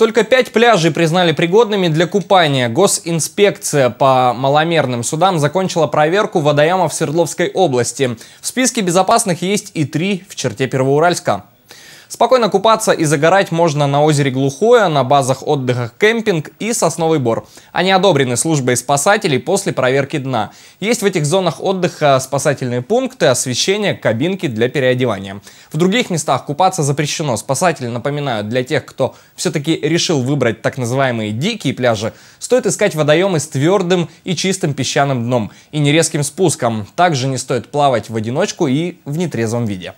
Только пять пляжей признали пригодными для купания. Госинспекция по маломерным судам закончила проверку в Свердловской области. В списке безопасных есть и три в черте Первоуральска. Спокойно купаться и загорать можно на озере Глухое, на базах отдыха «Кемпинг» и «Сосновый бор». Они одобрены службой спасателей после проверки дна. Есть в этих зонах отдыха спасательные пункты, освещение, кабинки для переодевания. В других местах купаться запрещено. Спасатели напоминают, для тех, кто все-таки решил выбрать так называемые «дикие пляжи», стоит искать водоемы с твердым и чистым песчаным дном и нерезким спуском. Также не стоит плавать в одиночку и в нетрезвом виде.